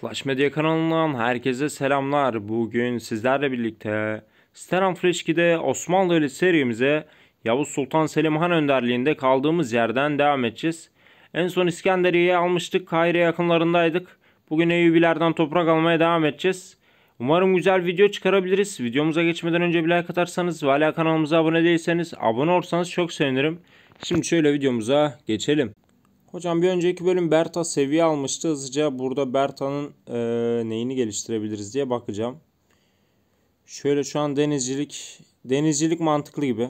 Flash Medya kanalından herkese selamlar. Bugün sizlerle birlikte Steran Freşki'de Osmanlı Devleti serimize Yavuz Sultan Selim Han önderliğinde kaldığımız yerden devam edeceğiz. En son İskenderiye'yi almıştık. Kahire yakınlarındaydık. Bugün Eyyubilerden toprak almaya devam edeceğiz. Umarım güzel video çıkarabiliriz. Videomuza geçmeden önce bir like atarsanız ve hala kanalımıza abone değilseniz abone olursanız çok sevinirim. Şimdi şöyle videomuza geçelim. Hocam bir önceki bölüm Berta seviye almıştı. Hızlıca burada Berta'nın e, neyini geliştirebiliriz diye bakacağım. Şöyle şu an denizcilik denizcilik mantıklı gibi.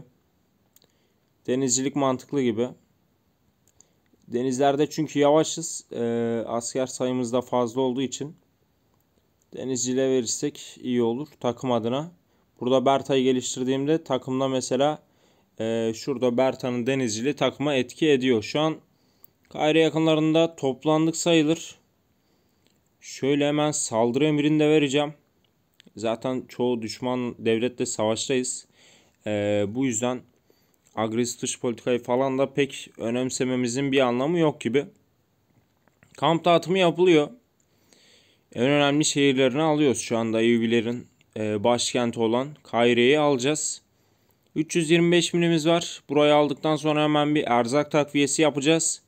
Denizcilik mantıklı gibi. Denizlerde çünkü yavaşız. E, asker sayımız da fazla olduğu için denizciliğe verirsek iyi olur takım adına. Burada Berta'yı geliştirdiğimde takımda mesela e, şurada Berta'nın denizciliği takıma etki ediyor. Şu an Kahire yakınlarında toplandık sayılır. Şöyle hemen saldırı emrini de vereceğim. Zaten çoğu düşman devletle savaştayız. Ee, bu yüzden agresif dış politikayı falan da pek önemsememizin bir anlamı yok gibi. Kamp dağıtımı yapılıyor. En önemli şehirlerini alıyoruz şu anda Eyyubilerin e, başkenti olan Kaire'yi alacağız. 325 milimiz var. Burayı aldıktan sonra hemen bir erzak takviyesi yapacağız.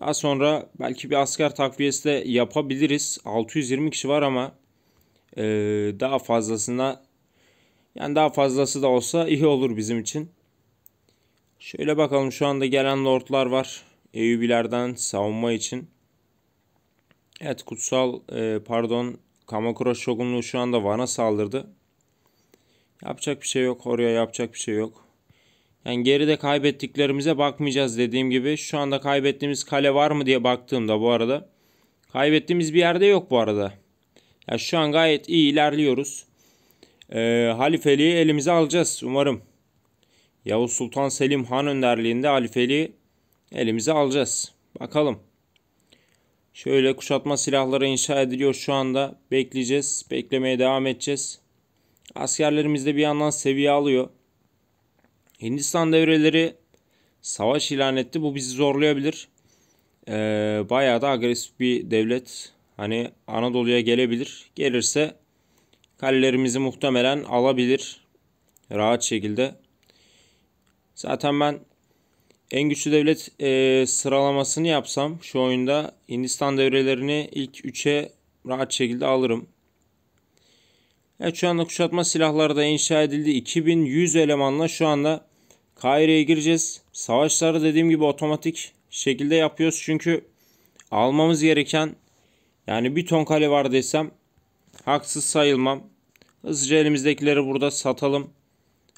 Daha sonra belki bir asker takviyesi de yapabiliriz. 620 kişi var ama e, daha fazlasına yani daha fazlası da olsa iyi olur bizim için. Şöyle bakalım şu anda gelen lordlar var. Eyyubilerden savunma için. Evet kutsal e, pardon Kamakura şogunluğu şu anda Van'a saldırdı. Yapacak bir şey yok. Oraya yapacak bir şey yok. Yani geride kaybettiklerimize bakmayacağız dediğim gibi. Şu anda kaybettiğimiz kale var mı diye baktığımda bu arada. Kaybettiğimiz bir yerde yok bu arada. Yani şu an gayet iyi ilerliyoruz. Ee, halifeliği elimize alacağız umarım. Yavuz Sultan Selim Han önderliğinde halifeliği elimize alacağız. Bakalım. Şöyle kuşatma silahları inşa ediliyor şu anda. Bekleyeceğiz. Beklemeye devam edeceğiz. Askerlerimiz de bir yandan seviye alıyor. Hindistan devreleri savaş ilan etti. Bu bizi zorlayabilir. Ee, bayağı da agresif bir devlet. Hani Anadolu'ya gelebilir. Gelirse kalelerimizi muhtemelen alabilir. Rahat şekilde. Zaten ben en güçlü devlet e, sıralamasını yapsam şu oyunda Hindistan devrelerini ilk 3'e rahat şekilde alırım. Evet şu anda kuşatma silahları da inşa edildi. 2100 elemanla şu anda Kaire'ye gireceğiz. Savaşları dediğim gibi otomatik şekilde yapıyoruz. Çünkü almamız gereken yani bir ton kale var desem haksız sayılmam. Hızlıca elimizdekileri burada satalım.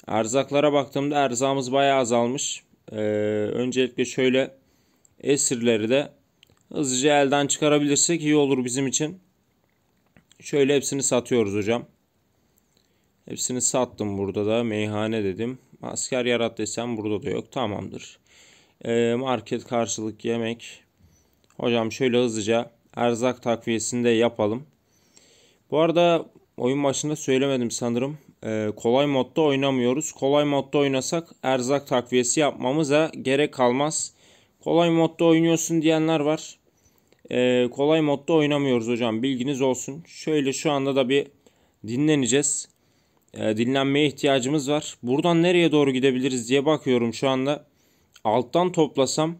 Erzaklara baktığımda erzağımız bayağı azalmış. Ee, öncelikle şöyle esirleri de hızlıca elden çıkarabilirsek iyi olur bizim için. Şöyle hepsini satıyoruz hocam. Hepsini sattım burada da meyhane dedim. Asker yarat desem burada da yok. Tamamdır. E, market karşılık yemek. Hocam şöyle hızlıca erzak takviyesini de yapalım. Bu arada oyun başında söylemedim sanırım. E, kolay modda oynamıyoruz. Kolay modda oynasak erzak takviyesi yapmamıza gerek kalmaz. Kolay modda oynuyorsun diyenler var. E, kolay modda oynamıyoruz hocam bilginiz olsun. Şöyle şu anda da bir dinleneceğiz. Ee, dinlenmeye ihtiyacımız var. Buradan nereye doğru gidebiliriz diye bakıyorum şu anda. Alttan toplasam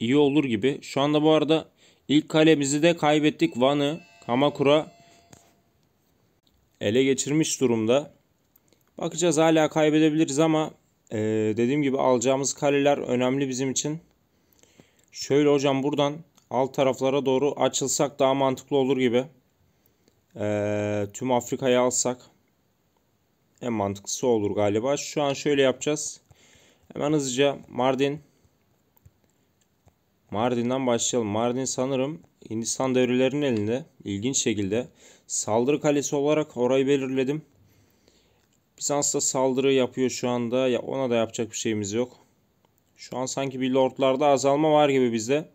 iyi olur gibi. Şu anda bu arada ilk kalemizi de kaybettik. Van'ı Kamakura ele geçirmiş durumda. Bakacağız hala kaybedebiliriz ama e, dediğim gibi alacağımız kaleler önemli bizim için. Şöyle hocam buradan alt taraflara doğru açılsak daha mantıklı olur gibi. E, tüm Afrika'yı alsak en mantıklısı olur galiba. Şu an şöyle yapacağız. Hemen hızlıca Mardin. Mardin'den başlayalım. Mardin sanırım Hindistan devrilerinin elinde. İlginç şekilde. Saldırı kalesi olarak orayı belirledim. Bizans da saldırı yapıyor şu anda. Ya ona da yapacak bir şeyimiz yok. Şu an sanki bir lordlarda azalma var gibi bizde.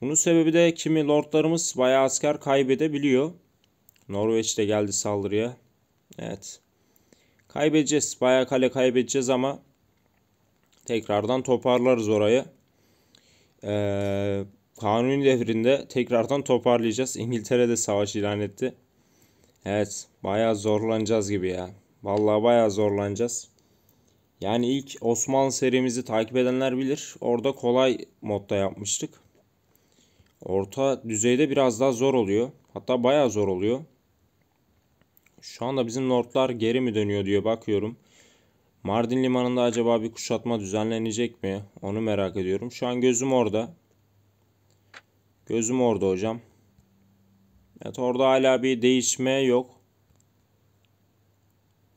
Bunun sebebi de kimi lordlarımız bayağı asker kaybedebiliyor. Norveç de geldi saldırıya. Evet. Kaybedeceğiz. Bayağı kale kaybedeceğiz ama tekrardan toparlarız orayı. Ee, kanuni devrinde tekrardan toparlayacağız. İngiltere'de savaş ilan etti. Evet bayağı zorlanacağız gibi ya. Vallahi bayağı zorlanacağız. Yani ilk Osmanlı serimizi takip edenler bilir. Orada kolay modda yapmıştık. Orta düzeyde biraz daha zor oluyor. Hatta bayağı zor oluyor. Şu anda bizim Nordlar geri mi dönüyor diye bakıyorum. Mardin limanında acaba bir kuşatma düzenlenecek mi? Onu merak ediyorum. Şu an gözüm orada. Gözüm orada hocam. Evet orada hala bir değişme yok.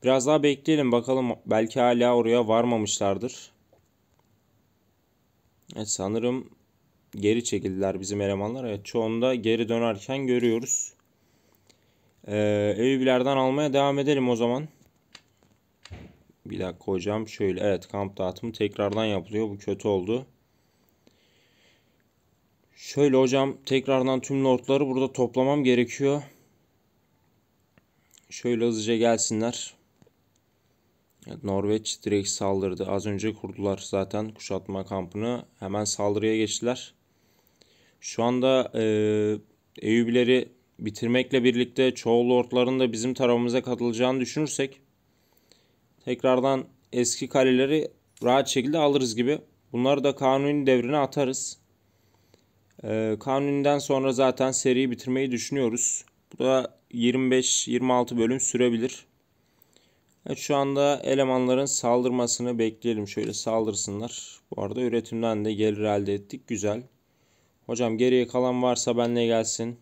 Biraz daha bekleyelim bakalım. Belki hala oraya varmamışlardır. Evet sanırım geri çekildiler bizim elemanlar. Evet çoğunda geri dönerken görüyoruz. Ee, Eyüplerden almaya devam edelim o zaman. Bir dakika hocam şöyle evet kamp dağıtımı tekrardan yapılıyor. Bu kötü oldu. Şöyle hocam tekrardan tüm lordları burada toplamam gerekiyor. Şöyle hızlıca gelsinler. Evet, Norveç direkt saldırdı. Az önce kurdular zaten kuşatma kampını. Hemen saldırıya geçtiler. Şu anda e, Eyüpleri bitirmekle birlikte çoğu lordların da bizim tarafımıza katılacağını düşünürsek tekrardan eski kaleleri rahat şekilde alırız gibi. Bunları da Kanuni devrine atarız. Ee, Kanuni'den sonra zaten seriyi bitirmeyi düşünüyoruz. Bu da 25-26 bölüm sürebilir. Evet, şu anda elemanların saldırmasını bekleyelim. Şöyle saldırsınlar. Bu arada üretimden de gelir elde ettik. Güzel. Hocam geriye kalan varsa benle gelsin.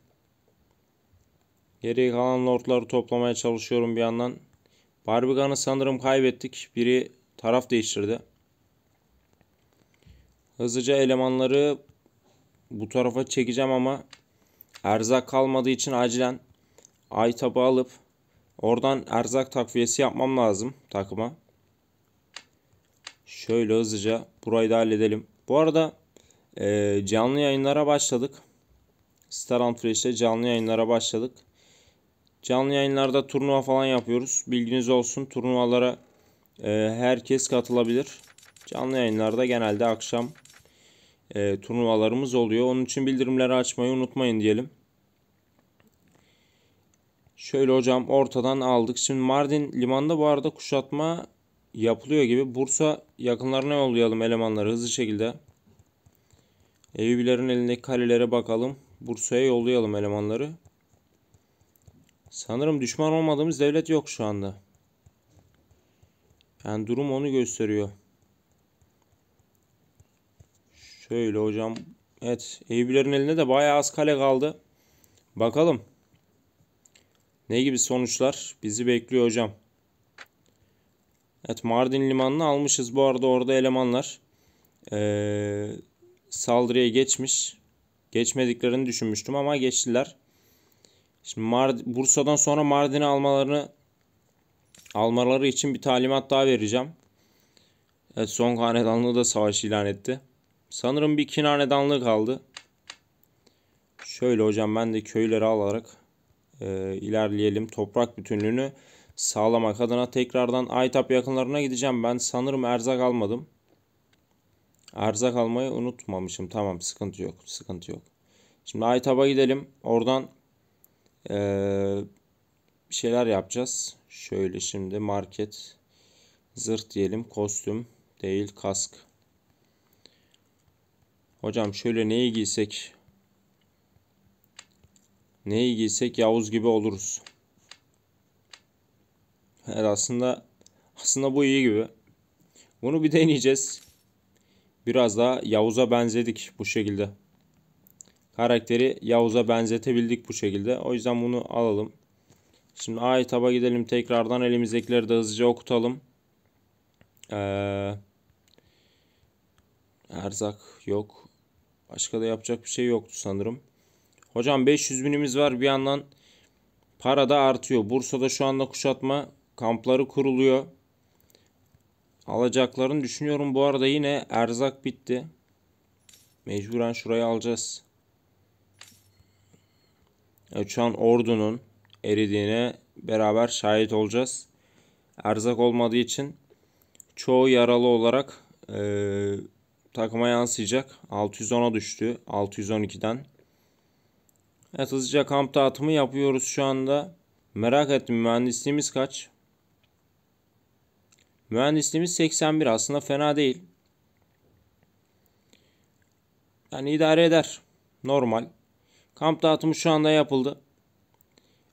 Geriye kalan lordları toplamaya çalışıyorum bir yandan. Barbigan'ı sanırım kaybettik. Biri taraf değiştirdi. Hızlıca elemanları bu tarafa çekeceğim ama erzak kalmadığı için acilen Aytab'ı alıp oradan erzak takviyesi yapmam lazım takıma. Şöyle hızlıca burayı da halledelim. Bu arada e, canlı yayınlara başladık. Star Fresh'te canlı yayınlara başladık. Canlı yayınlarda turnuva falan yapıyoruz. Bilginiz olsun turnuvalara e, herkes katılabilir. Canlı yayınlarda genelde akşam e, turnuvalarımız oluyor. Onun için bildirimleri açmayı unutmayın diyelim. Şöyle hocam ortadan aldık. Şimdi Mardin limanda bu arada kuşatma yapılıyor gibi. Bursa yakınlarına yollayalım elemanları hızlı şekilde. Eyübilerin elindeki kalelere bakalım. Bursa'ya yollayalım elemanları. Sanırım düşman olmadığımız devlet yok şu anda. Yani durum onu gösteriyor. Şöyle hocam. Evet Eyüplerin elinde de bayağı az kale kaldı. Bakalım. Ne gibi sonuçlar bizi bekliyor hocam. Evet Mardin Limanı'nı almışız bu arada orada elemanlar. Ee, saldırıya geçmiş. Geçmediklerini düşünmüştüm ama geçtiler. Şimdi Mard Bursa'dan sonra Mardin'i almalarını almaları için bir talimat daha vereceğim. Evet Song Hanedanlığı da savaş ilan etti. Sanırım bir Kin Hanedanlığı kaldı. Şöyle hocam ben de köyleri alarak e, ilerleyelim. Toprak bütünlüğünü sağlamak adına tekrardan Aytap yakınlarına gideceğim. Ben sanırım erzak almadım. Erzak almayı unutmamışım. Tamam sıkıntı yok. Sıkıntı yok. Şimdi Aytap'a gidelim. Oradan ee, bir şeyler yapacağız. Şöyle şimdi market zırh diyelim kostüm değil kask. Hocam şöyle neyi giysek neyi giysek Yavuz gibi oluruz. Her aslında aslında bu iyi gibi. Bunu bir deneyeceğiz. Biraz daha Yavuz'a benzedik bu şekilde karakteri Yavuz'a benzetebildik bu şekilde. O yüzden bunu alalım. Şimdi A taba gidelim. Tekrardan elimizdekileri de hızlıca okutalım. Ee, erzak yok. Başka da yapacak bir şey yoktu sanırım. Hocam 500 binimiz var. Bir yandan para da artıyor. Bursa'da şu anda kuşatma kampları kuruluyor. Alacaklarını düşünüyorum. Bu arada yine erzak bitti. Mecburen şurayı alacağız. Şu an ordunun eridiğine beraber şahit olacağız. Erzak olmadığı için çoğu yaralı olarak e, takıma yansıyacak. 610'a düştü 612'den. Evet hızlıca kamp dağıtımı yapıyoruz şu anda. Merak ettim mühendisliğimiz kaç? Mühendisliğimiz 81 aslında fena değil. Yani idare eder. Normal. Kamp dağıtımı şu anda yapıldı.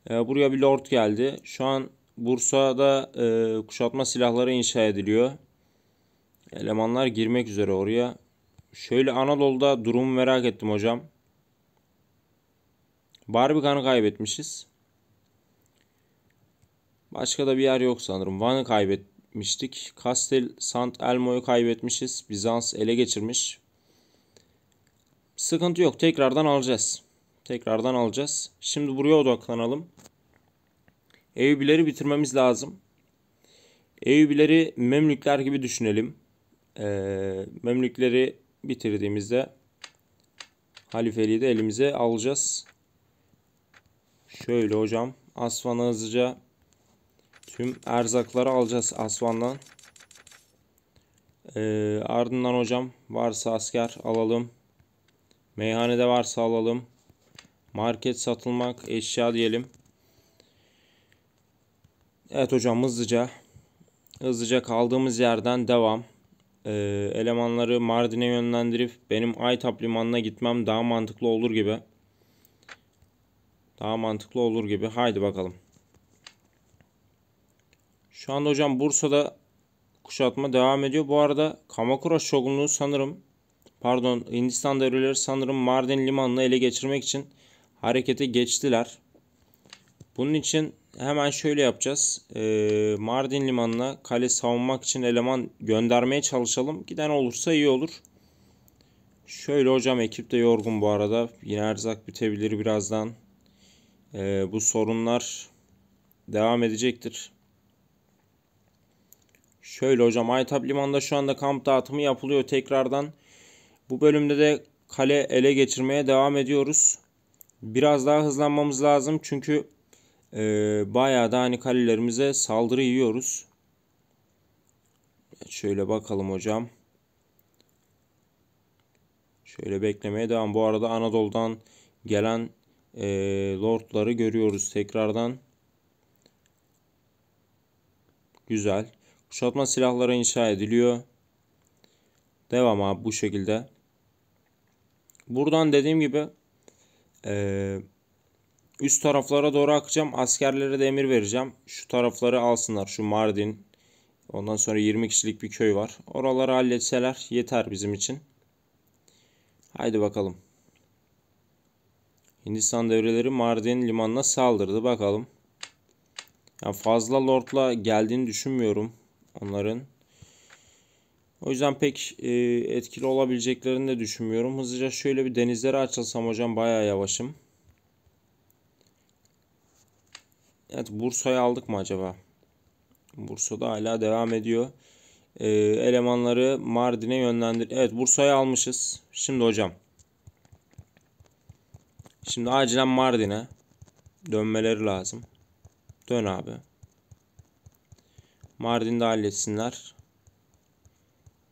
E, buraya bir lord geldi. Şu an Bursa'da e, kuşatma silahları inşa ediliyor. Elemanlar girmek üzere oraya. Şöyle Anadolu'da durumu merak ettim hocam. Barbikan'ı kaybetmişiz. Başka da bir yer yok sanırım. Van'ı kaybetmiştik. Castel Sant Elmo'yu kaybetmişiz. Bizans ele geçirmiş. Sıkıntı yok. Tekrardan alacağız. Tekrardan alacağız. Şimdi buraya odaklanalım. Eyyubileri bitirmemiz lazım. Eyyubileri Memlükler gibi düşünelim. Ee, Memlükleri bitirdiğimizde halifeliği de elimize alacağız. Şöyle hocam. Asvan'a hızlıca tüm erzakları alacağız Asvan'dan. Ee, ardından hocam varsa asker alalım. Meyhanede varsa alalım. Market satılmak eşya diyelim. Evet hocam hızlıca. Hızlıca kaldığımız yerden devam. Ee, elemanları Mardin'e yönlendirip benim Aytap limanına gitmem daha mantıklı olur gibi. Daha mantıklı olur gibi. Haydi bakalım. Şu anda hocam Bursa'da kuşatma devam ediyor. Bu arada Kamakura şogunluğu sanırım pardon Hindistan devreleri sanırım Mardin limanını ele geçirmek için harekete geçtiler. Bunun için hemen şöyle yapacağız. Ee, Mardin Limanı'na kale savunmak için eleman göndermeye çalışalım. Giden olursa iyi olur. Şöyle hocam ekip de yorgun bu arada. Yine erzak bitebilir birazdan. Ee, bu sorunlar devam edecektir. Şöyle hocam Aytap Limanı'nda şu anda kamp dağıtımı yapılıyor tekrardan. Bu bölümde de kale ele geçirmeye devam ediyoruz. Biraz daha hızlanmamız lazım çünkü e, bayağı da hani kalelerimize saldırı yiyoruz. Şöyle bakalım hocam. Şöyle beklemeye devam. Bu arada Anadolu'dan gelen e, lordları görüyoruz tekrardan. Güzel. Kuşatma silahları inşa ediliyor. Devam abi bu şekilde. Buradan dediğim gibi ee, üst taraflara doğru akacağım. Askerlere de emir vereceğim. Şu tarafları alsınlar. Şu Mardin. Ondan sonra 20 kişilik bir köy var. Oraları halletseler yeter bizim için. Haydi bakalım. Hindistan devreleri Mardin limanına saldırdı. Bakalım. Yani fazla lordla geldiğini düşünmüyorum onların. O yüzden pek e, etkili olabileceklerini de düşünmüyorum. Hızlıca şöyle bir denizlere açılsam hocam bayağı yavaşım. Evet Bursa'yı aldık mı acaba? Bursa'da hala devam ediyor. E, elemanları Mardin'e yönlendir. Evet Bursa'yı almışız. Şimdi hocam. Şimdi acilen Mardin'e dönmeleri lazım. Dön abi. Mardin'de halletsinler.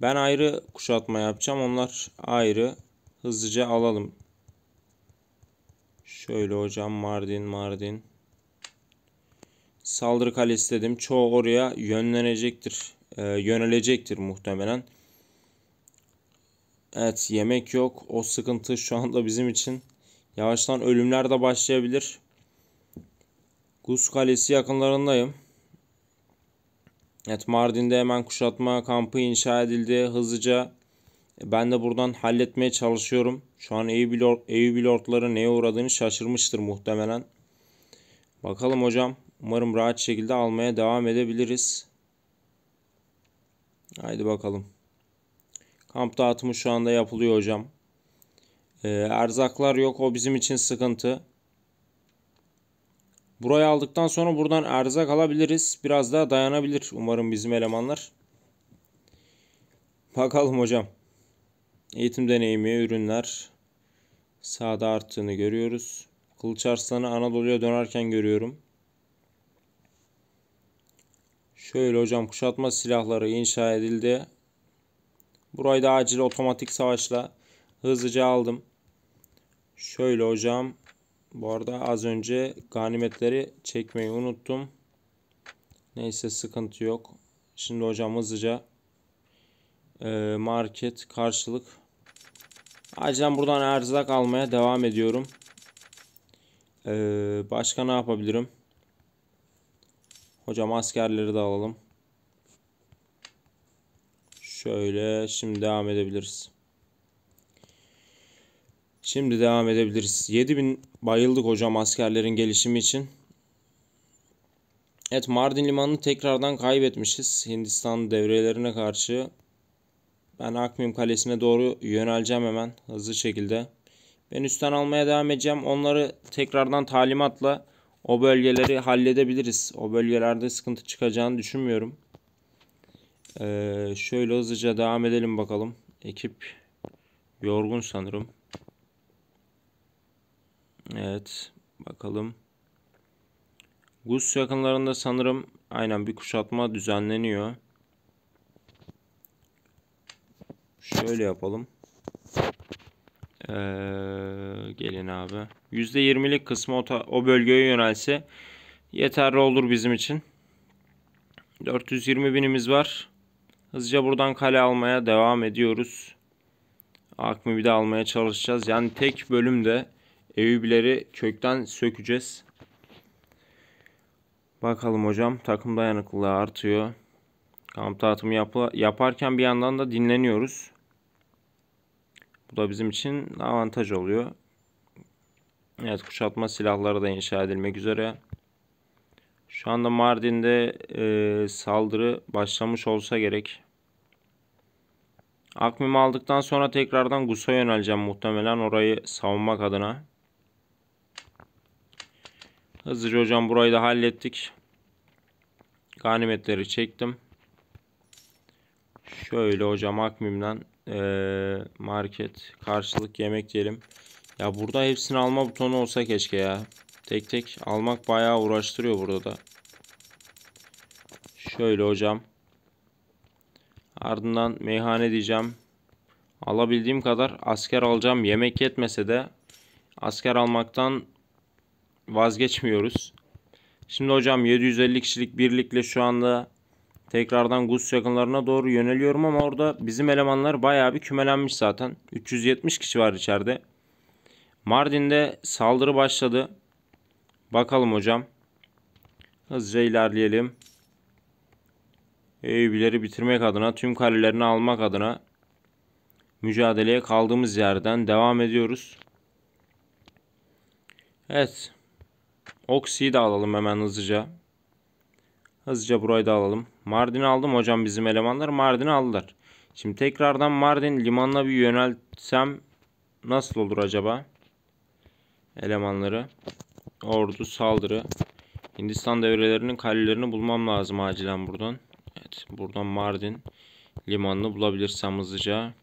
Ben ayrı kuşatma yapacağım. Onlar ayrı. Hızlıca alalım. Şöyle hocam Mardin Mardin. Saldırı kalesi dedim. Çoğu oraya yönlenecektir. E, yönelecektir muhtemelen. Evet yemek yok. O sıkıntı şu anda bizim için. Yavaştan ölümler de başlayabilir. Gus Kalesi yakınlarındayım. Evet Mardin'de hemen kuşatma kampı inşa edildi hızlıca. E, ben de buradan halletmeye çalışıyorum. Şu an Eyübilortları neye uğradığını şaşırmıştır muhtemelen. Bakalım hocam. Umarım rahat şekilde almaya devam edebiliriz. Haydi bakalım. Kamp dağıtımı şu anda yapılıyor hocam. Ee, erzaklar yok. O bizim için sıkıntı. Burayı aldıktan sonra buradan erzak alabiliriz. Biraz daha dayanabilir umarım bizim elemanlar. Bakalım hocam. Eğitim deneyimi, ürünler sağda arttığını görüyoruz. Kılıç Arslan'ı Anadolu'ya dönerken görüyorum. Şöyle hocam kuşatma silahları inşa edildi. Burayı da acil otomatik savaşla hızlıca aldım. Şöyle hocam bu arada az önce ganimetleri çekmeyi unuttum. Neyse sıkıntı yok. Şimdi hocam hızlıca e, market karşılık. Acilen buradan erzak almaya devam ediyorum. E, başka ne yapabilirim? Hocam askerleri de alalım. Şöyle şimdi devam edebiliriz. Şimdi devam edebiliriz. 7000 bayıldık hocam askerlerin gelişimi için. Evet Mardin Limanı'nı tekrardan kaybetmişiz. Hindistan devrelerine karşı. Ben Akmim Kalesi'ne doğru yöneleceğim hemen hızlı şekilde. Ben üstten almaya devam edeceğim. Onları tekrardan talimatla o bölgeleri halledebiliriz. O bölgelerde sıkıntı çıkacağını düşünmüyorum. Ee, şöyle hızlıca devam edelim bakalım. Ekip yorgun sanırım. Evet. Bakalım. Gus yakınlarında sanırım aynen bir kuşatma düzenleniyor. Şöyle yapalım. Ee, gelin abi. %20'lik kısmı o, o bölgeye yönelse yeterli olur bizim için. 420 binimiz var. Hızlıca buradan kale almaya devam ediyoruz. Akmü bir de almaya çalışacağız. Yani tek bölümde Eyübileri kökten sökeceğiz. Bakalım hocam takım dayanıklılığı artıyor. Kamp dağıtımı yap yaparken bir yandan da dinleniyoruz. Bu da bizim için avantaj oluyor. Evet kuşatma silahları da inşa edilmek üzere. Şu anda Mardin'de e, saldırı başlamış olsa gerek. Akmim'i aldıktan sonra tekrardan Gus'a yöneleceğim muhtemelen orayı savunmak adına. Hızlıca hocam burayı da hallettik. Ganimetleri çektim. Şöyle hocam Akmim'den ee, market karşılık yemek diyelim. Ya burada hepsini alma butonu olsa keşke ya. Tek tek almak bayağı uğraştırıyor burada da. Şöyle hocam. Ardından meyhane diyeceğim. Alabildiğim kadar asker alacağım. Yemek yetmese de asker almaktan vazgeçmiyoruz. Şimdi hocam 750 kişilik birlikle şu anda tekrardan Gus yakınlarına doğru yöneliyorum ama orada bizim elemanlar bayağı bir kümelenmiş zaten. 370 kişi var içeride. Mardin'de saldırı başladı. Bakalım hocam. Hızlıca ilerleyelim. Eyüpleri bitirmek adına, tüm kalelerini almak adına mücadeleye kaldığımız yerden devam ediyoruz. Evet, Oksi'yi de alalım hemen hızlıca. Hızlıca burayı da alalım. Mardin'i aldım hocam bizim elemanlar. Mardin'i aldılar. Şimdi tekrardan Mardin limanına bir yöneltsem nasıl olur acaba? Elemanları. Ordu saldırı. Hindistan devrelerinin kalelerini bulmam lazım acilen buradan. Evet buradan Mardin limanını bulabilirsem hızlıca.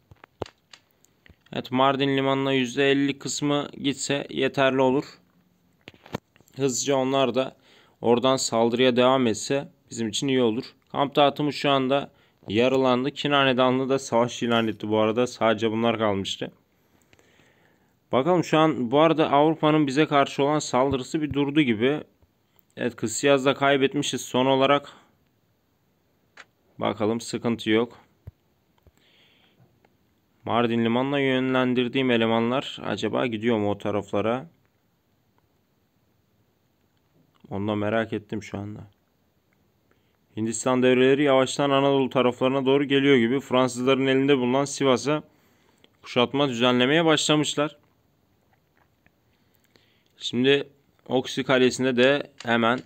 Evet Mardin limanına %50 kısmı gitse yeterli olur hızlıca onlar da oradan saldırıya devam etse bizim için iyi olur. Kamp dağıtımı şu anda yaralandı. Kinanedanlı da savaş ilan etti bu arada. Sadece bunlar kalmıştı. Bakalım şu an bu arada Avrupa'nın bize karşı olan saldırısı bir durdu gibi. Evet Kısıyaz'da kaybetmişiz. Son olarak bakalım sıkıntı yok. Mardin Limanı'na yönlendirdiğim elemanlar acaba gidiyor mu o taraflara? Onunla merak ettim şu anda. Hindistan devreleri yavaştan Anadolu taraflarına doğru geliyor gibi Fransızların elinde bulunan Sivas'a kuşatma düzenlemeye başlamışlar. Şimdi Oksi Kalesi'nde de hemen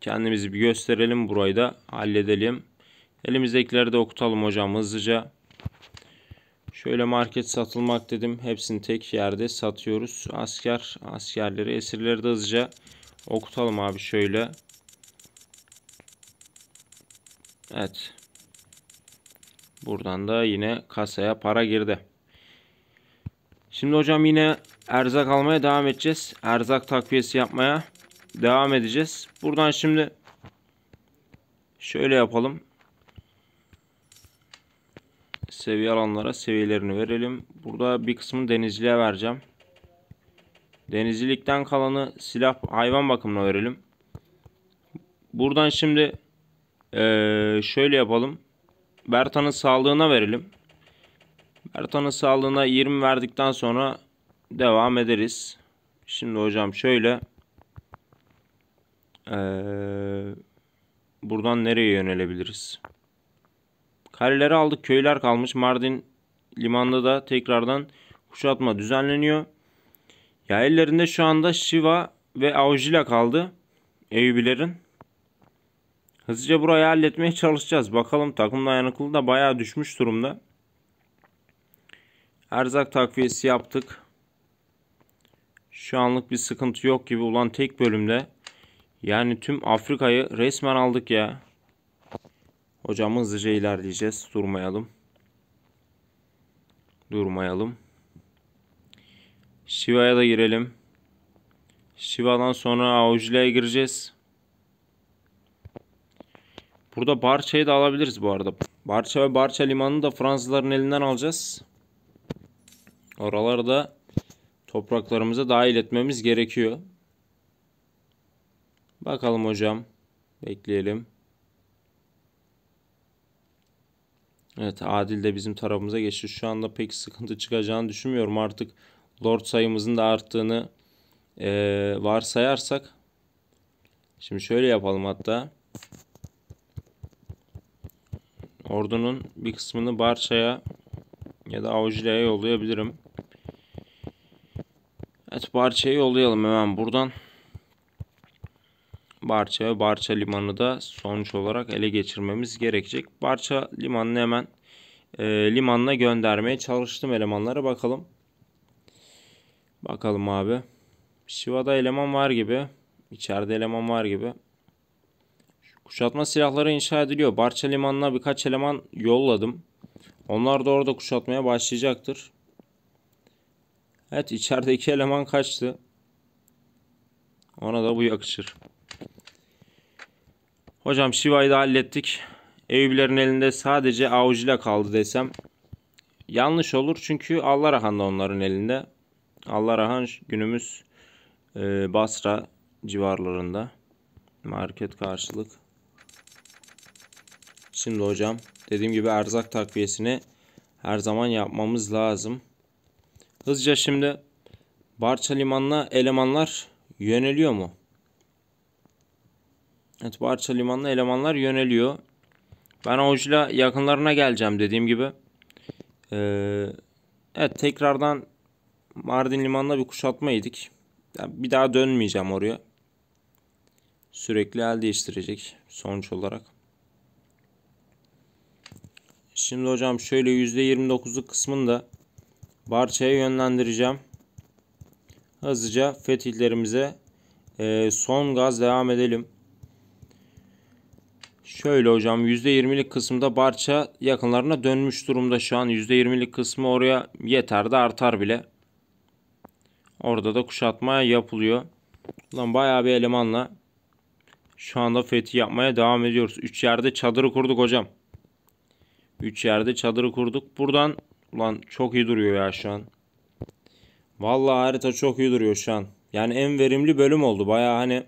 kendimizi bir gösterelim burayı da halledelim. Elimizdekileri de okutalım hocam hızlıca. Şöyle market satılmak dedim. Hepsini tek yerde satıyoruz. Asker, askerleri, esirleri de hızlıca Okutalım abi şöyle. Evet. Buradan da yine kasaya para girdi. Şimdi hocam yine erzak almaya devam edeceğiz. Erzak takviyesi yapmaya devam edeceğiz. Buradan şimdi şöyle yapalım. Seviye alanlara seviyelerini verelim. Burada bir kısmını denizciye vereceğim. Denizcilikten kalanı silah hayvan bakımına verelim. Buradan şimdi ee, şöyle yapalım. Berta'nın sağlığına verelim. Berta'nın sağlığına 20 verdikten sonra devam ederiz. Şimdi hocam şöyle. Ee, buradan nereye yönelebiliriz? Kareleri aldık. Köyler kalmış. Mardin limanında da tekrardan kuşatma düzenleniyor. Ya ellerinde şu anda Shiva ve Aujila kaldı. Eyübilerin. Hızlıca burayı halletmeye çalışacağız. Bakalım takım dayanıklılığı da bayağı düşmüş durumda. Erzak takviyesi yaptık. Şu anlık bir sıkıntı yok gibi. Ulan tek bölümde. Yani tüm Afrika'yı resmen aldık ya. Hocam hızlıca ilerleyeceğiz. Durmayalım. Durmayalım. Shiva'ya da girelim. Shiva'dan sonra Aujila'ya gireceğiz. Burada Barça'yı da alabiliriz bu arada. Barça ve Barça limanını da Fransızların elinden alacağız. Oralarda topraklarımıza dahil etmemiz gerekiyor. Bakalım hocam. Bekleyelim. Evet Adil de bizim tarafımıza geçti. Şu anda pek sıkıntı çıkacağını düşünmüyorum artık. Lord sayımızın da arttığını e, varsayarsak şimdi şöyle yapalım hatta ordunun bir kısmını Barça'ya ya da Avcılay'a yollayabilirim. Evet Barça'ya yollayalım hemen buradan. Barça ve Barça Limanı da sonuç olarak ele geçirmemiz gerekecek. Barça Limanı'nı hemen e, limanına göndermeye çalıştım elemanlara bakalım. Bakalım abi. Şiva'da eleman var gibi. İçeride eleman var gibi. Kuşatma silahları inşa ediliyor. Barça limanına birkaç eleman yolladım. Onlar da orada kuşatmaya başlayacaktır. Evet içeride iki eleman kaçtı. Ona da bu yakışır. Hocam Shiva'yı da hallettik. Eyüplerin elinde sadece avcıyla kaldı desem. Yanlış olur çünkü Allah Rahan'da onların elinde. Allah Rahanj günümüz e, Basra civarlarında. Market karşılık. Şimdi hocam dediğim gibi erzak takviyesini her zaman yapmamız lazım. Hızlıca şimdi Barça Limanı'na elemanlar yöneliyor mu? Evet Barça Limanı'na elemanlar yöneliyor. Ben Ojla yakınlarına geleceğim dediğim gibi. Ee, evet tekrardan Mardin limanına bir kuşatma yedik. Yani bir daha dönmeyeceğim oraya. Sürekli el değiştirecek sonuç olarak. Şimdi hocam şöyle %29'luk kısmını da Barça'ya yönlendireceğim. Hızlıca fetihlerimize e, son gaz devam edelim. Şöyle hocam %20'lik kısımda Barça yakınlarına dönmüş durumda şu an. %20'lik kısmı oraya yeter de artar bile. Orada da kuşatma yapılıyor. Lan bayağı bir elemanla şu anda fethi yapmaya devam ediyoruz. 3 yerde çadırı kurduk hocam. 3 yerde çadırı kurduk. Buradan ulan çok iyi duruyor ya şu an. Vallahi harita çok iyi duruyor şu an. Yani en verimli bölüm oldu. Baya hani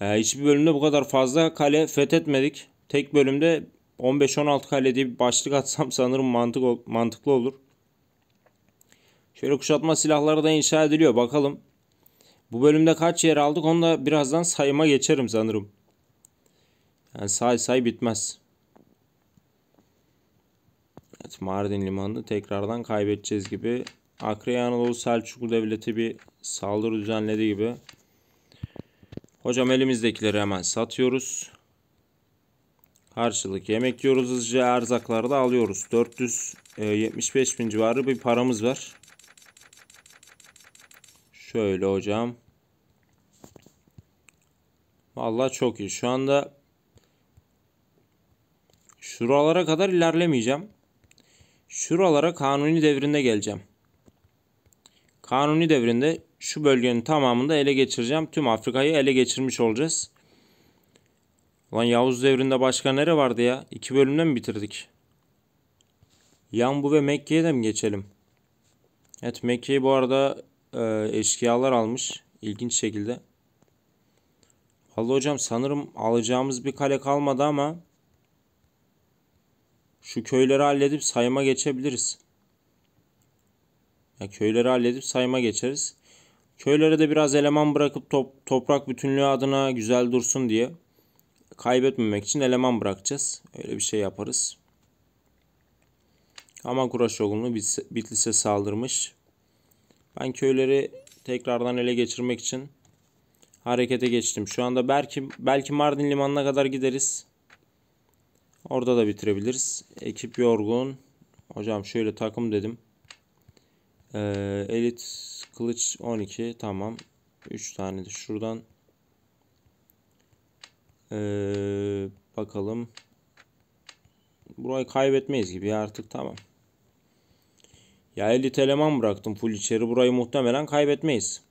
e, hiçbir bölümde bu kadar fazla kale fethetmedik. Tek bölümde 15-16 kale diye bir başlık atsam sanırım mantık mantıklı olur. Şöyle kuşatma silahları da inşa ediliyor bakalım. Bu bölümde kaç yer aldık onu da birazdan sayıma geçerim sanırım. Yani say say bitmez. Evet Mardin Limanı'nı tekrardan kaybedeceğiz gibi. Akre Selçuklu Devleti bir saldırı düzenledi gibi. Hocam elimizdekileri hemen satıyoruz. Karşılık yemek yiyoruz hızlıca erzakları da alıyoruz. 475 e, bin civarı bir paramız var. Şöyle hocam. Vallahi çok iyi. Şu anda şuralara kadar ilerlemeyeceğim. Şuralara kanuni devrinde geleceğim. Kanuni devrinde şu bölgenin tamamını da ele geçireceğim. Tüm Afrika'yı ele geçirmiş olacağız. Lan Yavuz devrinde başka nere vardı ya? İki bölümde mi bitirdik? Yanbu ve Mekke'ye de mi geçelim? Evet Mekke'yi bu arada e, eşkıyalar almış ilginç şekilde. Vallahi hocam sanırım alacağımız bir kale kalmadı ama şu köyleri halledip sayıma geçebiliriz. Yani köyleri halledip sayıma geçeriz. Köylere de biraz eleman bırakıp top, toprak bütünlüğü adına güzel dursun diye kaybetmemek için eleman bırakacağız. Öyle bir şey yaparız. Ama Kuraşoğlu'nu Bitlis'e saldırmış. Ben köyleri tekrardan ele geçirmek için harekete geçtim. Şu anda belki belki Mardin limanına kadar gideriz. Orada da bitirebiliriz. Ekip yorgun. Hocam şöyle takım dedim. Ee, elit kılıç 12 tamam. 3 tane de şuradan. Ee, bakalım. Burayı kaybetmeyiz gibi artık tamam. Yaya Teleman bıraktım full içeri. Burayı muhtemelen kaybetmeyiz.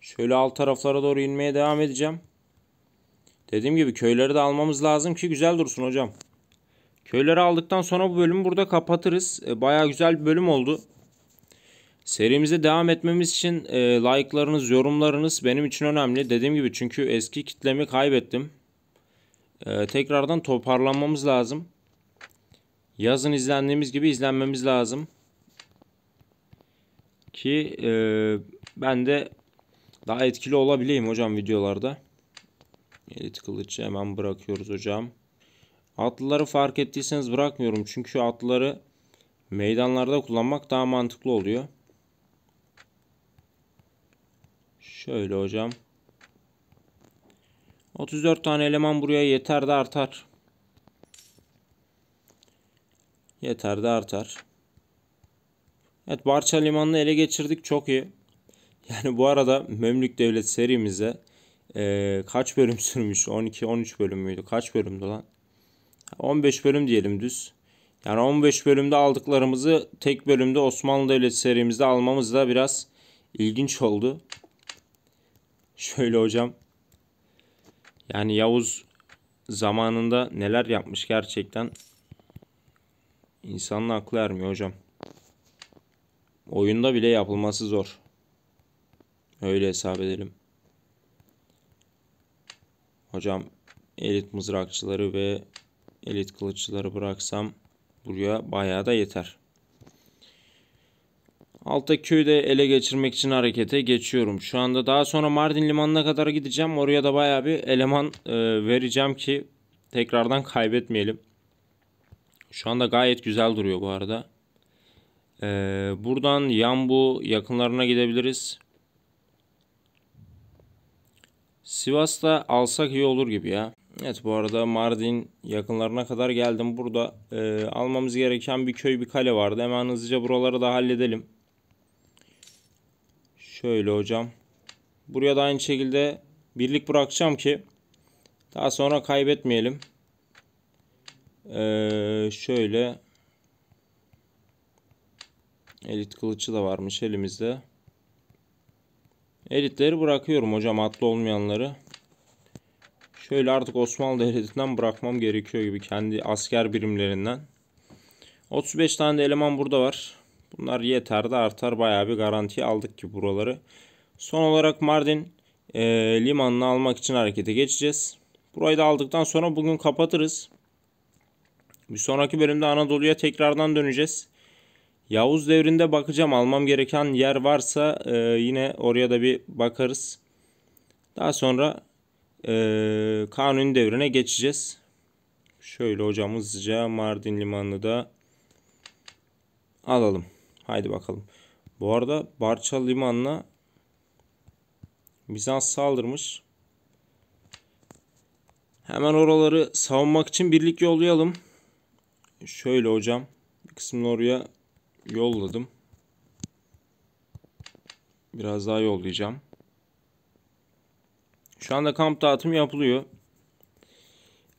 Şöyle alt taraflara doğru inmeye devam edeceğim. Dediğim gibi köyleri de almamız lazım ki güzel dursun hocam. Köyleri aldıktan sonra bu bölümü burada kapatırız. E, Baya güzel bir bölüm oldu. Serimize devam etmemiz için e, like'larınız, yorumlarınız benim için önemli. Dediğim gibi çünkü eski kitlemi kaybettim. E, tekrardan toparlanmamız lazım. Yazın izlendiğimiz gibi izlenmemiz lazım. Ki e, ben de daha etkili olabileyim hocam videolarda. Elit kılıcı hemen bırakıyoruz hocam. Atlıları fark ettiyseniz bırakmıyorum. Çünkü atlıları meydanlarda kullanmak daha mantıklı oluyor. Şöyle hocam. 34 tane eleman buraya yeter de artar. Yeter de artar. Evet Barça Limanı'nı ele geçirdik çok iyi. Yani bu arada Memlük Devlet serimize e, kaç bölüm sürmüş? 12-13 bölüm müydü? Kaç bölümdü lan? 15 bölüm diyelim düz. Yani 15 bölümde aldıklarımızı tek bölümde Osmanlı Devlet serimizde almamız da biraz ilginç oldu. Şöyle hocam. Yani Yavuz zamanında neler yapmış gerçekten İnsanın aklı ermiyor hocam. Oyunda bile yapılması zor. Öyle hesap edelim. Hocam elit mızrakçıları ve elit kılıççıları bıraksam buraya bayağı da yeter. Alttaki köyü de ele geçirmek için harekete geçiyorum. Şu anda daha sonra Mardin Limanı'na kadar gideceğim. Oraya da bayağı bir eleman e, vereceğim ki tekrardan kaybetmeyelim. Şu anda gayet güzel duruyor bu arada. Ee, buradan Yambu yakınlarına gidebiliriz. Sivas'ta alsak iyi olur gibi ya. Evet bu arada Mardin yakınlarına kadar geldim. Burada e, almamız gereken bir köy bir kale vardı. Hemen hızlıca buraları da halledelim. Şöyle hocam. Buraya da aynı şekilde birlik bırakacağım ki daha sonra kaybetmeyelim. Ee, şöyle elit kılıcı da varmış elimizde. Elitleri bırakıyorum hocam atlı olmayanları. Şöyle artık Osmanlı Devleti'nden bırakmam gerekiyor gibi kendi asker birimlerinden. 35 tane de eleman burada var. Bunlar yeter de artar bayağı bir garanti aldık ki buraları. Son olarak Mardin e, limanını almak için harekete geçeceğiz. Burayı da aldıktan sonra bugün kapatırız. Bir sonraki bölümde Anadolu'ya tekrardan döneceğiz. Yavuz devrinde bakacağım almam gereken yer varsa e, yine oraya da bir bakarız. Daha sonra e, Kanuni devrine geçeceğiz. Şöyle hocam hızlıca Mardin Limanı'nı da alalım. Haydi bakalım. Bu arada Barça Limanı'na Bizans saldırmış. Hemen oraları savunmak için birlik yollayalım şöyle hocam kısmını oraya yolladım. Biraz daha yollayacağım. Şu anda kamp dağıtımı yapılıyor.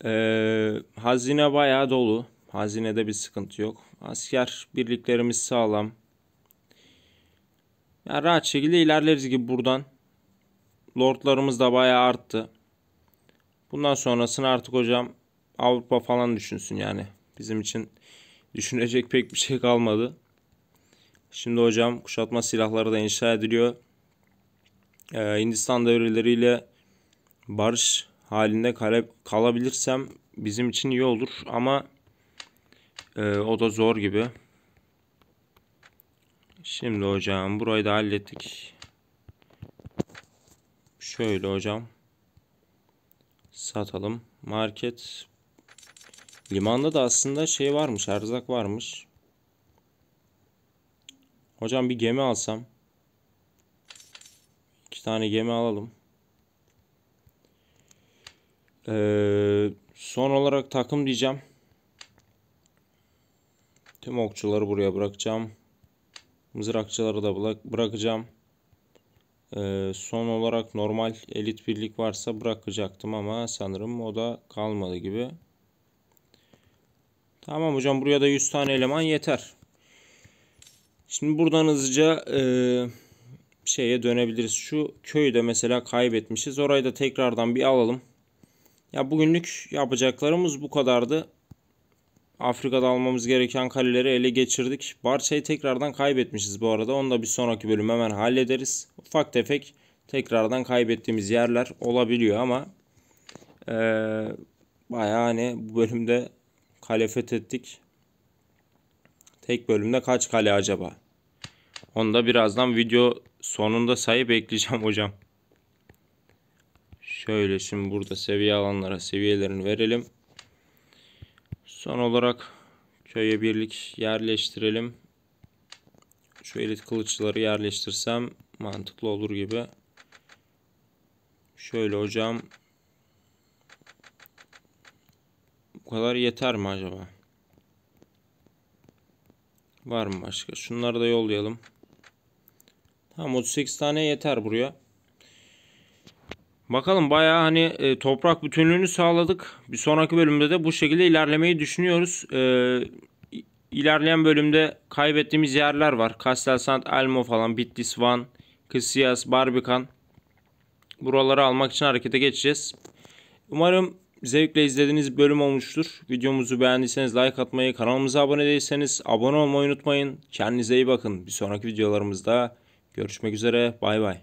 Ee, hazine bayağı dolu. Hazinede bir sıkıntı yok. Asker birliklerimiz sağlam. Yani rahat şekilde ilerleriz gibi buradan. Lordlarımız da bayağı arttı. Bundan sonrasını artık hocam Avrupa falan düşünsün yani. Bizim için düşünecek pek bir şey kalmadı. Şimdi hocam kuşatma silahları da inşa ediliyor. Ee, Hindistan devrileriyle barış halinde kal kalabilirsem bizim için iyi olur ama e, o da zor gibi. Şimdi hocam burayı da hallettik. Şöyle hocam. Satalım. Market Limanda da aslında şey varmış, erzak varmış. Hocam bir gemi alsam. İki tane gemi alalım. Ee, son olarak takım diyeceğim. Tüm okçuları buraya bırakacağım. Mızrakçıları da bırakacağım. Ee, son olarak normal elit birlik varsa bırakacaktım ama sanırım o da kalmadı gibi. Tamam hocam buraya da 100 tane eleman yeter. Şimdi buradan hızlıca e, şeye dönebiliriz. Şu köyü de mesela kaybetmişiz. Orayı da tekrardan bir alalım. Ya bugünlük yapacaklarımız bu kadardı. Afrika'da almamız gereken kaleleri ele geçirdik. Barça'yı tekrardan kaybetmişiz bu arada. Onu da bir sonraki bölüm hemen hallederiz. Ufak tefek tekrardan kaybettiğimiz yerler olabiliyor ama ee, bayağı hani bu bölümde Kale fethettik. Tek bölümde kaç kale acaba? Onu da birazdan video sonunda sayıp ekleyeceğim hocam. Şöyle şimdi burada seviye alanlara seviyelerini verelim. Son olarak köye birlik yerleştirelim. Şu elit kılıçları yerleştirsem mantıklı olur gibi. Şöyle hocam Bu kadar yeter mi acaba? Var mı başka? Şunları da yollayalım. Tamam 38 tane yeter buraya. Bakalım bayağı hani e, toprak bütünlüğünü sağladık. Bir sonraki bölümde de bu şekilde ilerlemeyi düşünüyoruz. E, ilerleyen bölümde kaybettiğimiz yerler var. Kastel Sant, Elmo falan, Bitlis, Van, Kısiyas, Barbikan. Buraları almak için harekete geçeceğiz. Umarım zevkle izlediğiniz bölüm olmuştur. Videomuzu beğendiyseniz like atmayı, kanalımıza abone değilseniz abone olmayı unutmayın. Kendinize iyi bakın. Bir sonraki videolarımızda görüşmek üzere. Bay bay.